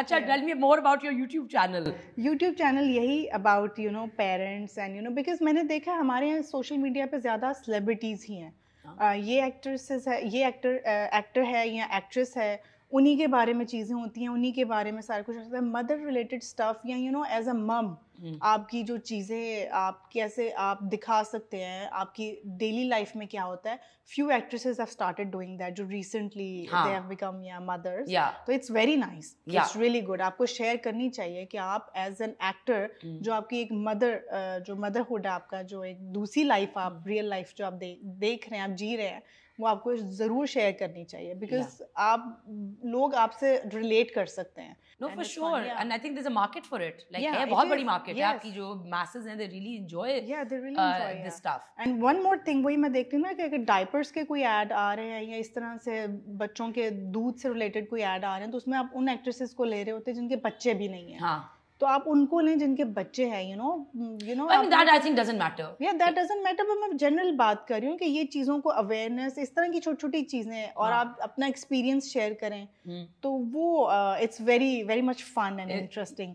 अच्छा tell me more about your YouTube channel YouTube channel यही about you know parents and you know because मैंने देखा हमारे यहाँ सोशल मीडिया पे ज़्यादा सेलिब्रिटीज़ ही हैं हाँ। ये एक्ट्रेसेस है ये एक्टर एक्टर है या एक्ट्रेस है उन्हीं के बारे में चीज़ें होती हैं उन्हीं के बारे में सारा कुछ होता है मदर रिलेटेड स्टफ़ या you know as a mom आपकी जो चीज़ें आप कैसे आप दिखा सकते हैं आपकी डेली लाइफ में क्या होता है few actresses have started doing that जो रिसेंटली दे हैव बिकम या मदर्स तो it's very nice it's really good आपको शेयर करनी चाहिए कि आप एज एन एक्टर जो आपकी एक मदर जो मदरहुड है आपका जो एक दूसरी लाइफ आप रियल हम्म। लाइफ जो आप दे, देख रहे हैं आप जी रहे हैं वो आपको ज़रूर शेयर करनी चाहिए बिकॉज yeah. आप लोग आपसे रिलेट कर सकते हैं no for sure and I think there is a market for it like है बहुत बड़ी मार्केट है आपकी जो मैसेज हैं दे रियली एंजॉय या they really enjoy this stuff and one more thing वही मैं देखती हूं ना कि अगर डायपर्स के कोई ऐड आ रहे हैं या इस तरह से बच्चों के दूध से रिलेटेड कोई ऐड आ रहे हैं तो उसमें आप उन एक्ट्रेसेस को ले रहे होते हैं जिनके बच्चे भी नहीं है हाँ तो आप उनको लें जिनके बच्चे हैं you know you know that I think doesn't matter या दैट डजंट मैटर मैं जनरल बात कर रही हूँ कि ये चीज़ों को अवेयरनेस इस तरह की छोटी छोटी चीज़ें और हाँ। आप अपना एक्सपीरियंस शेयर करें हम्म। तो वो it's very very much fun and interesting